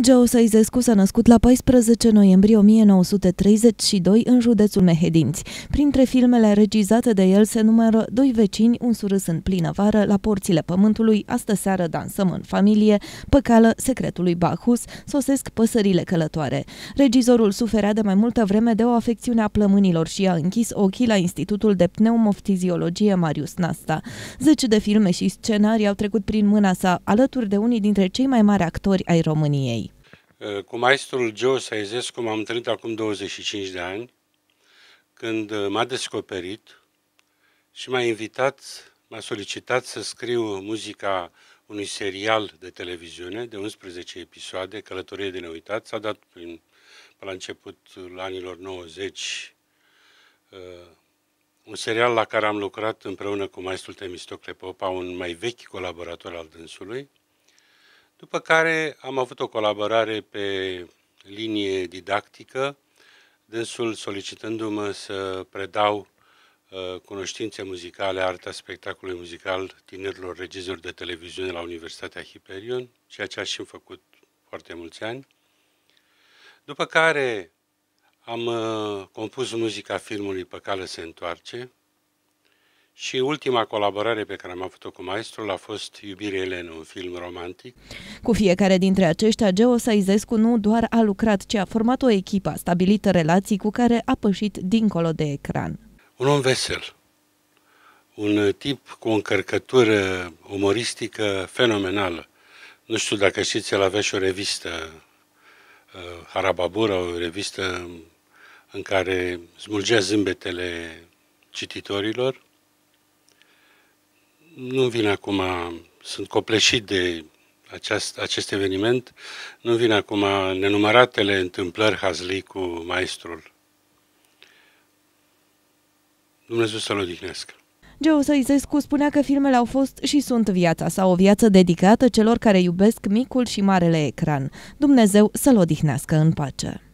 Geosei Zescu s-a născut la 14 noiembrie 1932 în județul Mehedinți. Printre filmele regizate de el se numără Doi vecini, un surâs în plină vară, La porțile pământului, Astă seară dansăm în familie, Păcală, Secretului Bacchus, Sosesc păsările călătoare. Regizorul suferea de mai multă vreme de o afecțiune a plămânilor și a închis ochii la Institutul de Pneumoftiziologie Marius Nasta. Zeci de filme și scenarii au trecut prin mâna sa, alături de unii dintre cei mai mari actori ai României. Eh, cu maestrul Joe Saizescu m-am întâlnit acum 25 de ani, când eh, m-a descoperit și m-a invitat, m-a solicitat să scriu muzica unui serial de televiziune de 11 episoade, Călătorie de neuitat, s-a dat prin, pe la începutul anilor 90, uh, eh, un serial la care am lucrat împreună cu maestrul Temistocle Popa, un mai vechi colaborator al dânsului, după care am avut o colaborare pe linie didactică, dânsul solicitându-mă să predau uh, cunoștințe muzicale, arta spectacolului muzical tinerilor regizori de televiziune la Universitatea Hiperion, ceea ce aș fi făcut foarte mulți ani. După care am uh, compus muzica filmului pe cale se întoarce, și ultima colaborare pe care am avut-o cu maestrul a fost Iubirea Elena, un film romantic. Cu fiecare dintre aceștia, Geo Saizescu nu doar a lucrat, ci a format o echipă, a stabilit relații cu care a pășit dincolo de ecran. Un om vesel, un tip cu o încărcătură umoristică fenomenală. Nu știu dacă știți, el avea și o revistă, uh, Harababura, o revistă în care smulgea zâmbetele cititorilor nu vin acum, sunt copleșit de aceast, acest eveniment, nu vin acum nenumăratele întâmplări hazlii cu maestrul. Dumnezeu să-l odihnească. Geo Săizescu spunea că filmele au fost și sunt viața sau o viață dedicată celor care iubesc micul și marele ecran. Dumnezeu să-l odihnească în pace.